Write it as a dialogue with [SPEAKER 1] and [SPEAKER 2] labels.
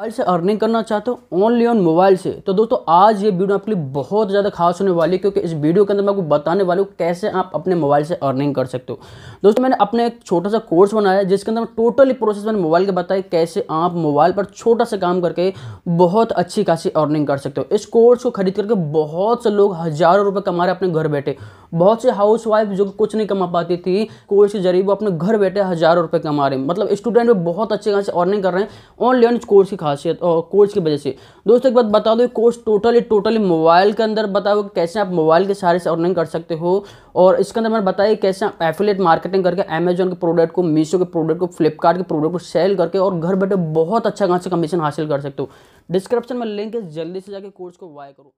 [SPEAKER 1] mobile से earning करना चाहते हो ओनली ऑन मोबाइल से तो दोस्तों आज ये वीडियो आपके लिए बहुत ज़्यादा खास होने वाली है क्योंकि इस वीडियो के अंदर मैं आपको बताने वाला हूँ कैसे आप अपने मोबाइल से अर्निंग कर सकते हो दोस्तों मैंने अपने एक छोटा सा कोर्स बनाया है जिसके अंदर मैं टोटली प्रोसेस मैंने मोबाइल के बताया कैसे आप मोबाइल पर छोटा सा काम करके बहुत अच्छी खासी अर्निंग कर सकते हो इस कोर्स को खरीद करके बहुत से लोग हज़ारों रुपये कमा रहे अपने घर बैठे बहुत से हाउस वाइफ जो कुछ नहीं कमा पाती थी कोर्स के जरिए वो अपने घर बैठे हज़ारों रुपये कमा रहे हैं मतलब स्टूडेंट भी बहुत अच्छे खासे अर्निंग कर रहे हैं ऑनलाइन कोर्स की खासियत और कोर्स की वजह से दोस्तों एक बात बता दो कोर्स टोटली टोटली मोबाइल के अंदर बताओ कैसे आप मोबाइल के सहारे से अर्निंग कर सकते हो और इसके अंदर मैंने बताया कैसे आप एफिलेट मार्केटिंग करके अमेजोन के प्रोडक्ट को मीशो के प्रोडक्ट को फ्लिपकार्ट के प्रोडक्ट को सेल करके और घर बैठे बहुत अच्छा खासा कमीशन हासिल कर सकते हो डिस्क्रिप्शन में लिंक
[SPEAKER 2] है जल्दी से जाके कोर्स को वाई करो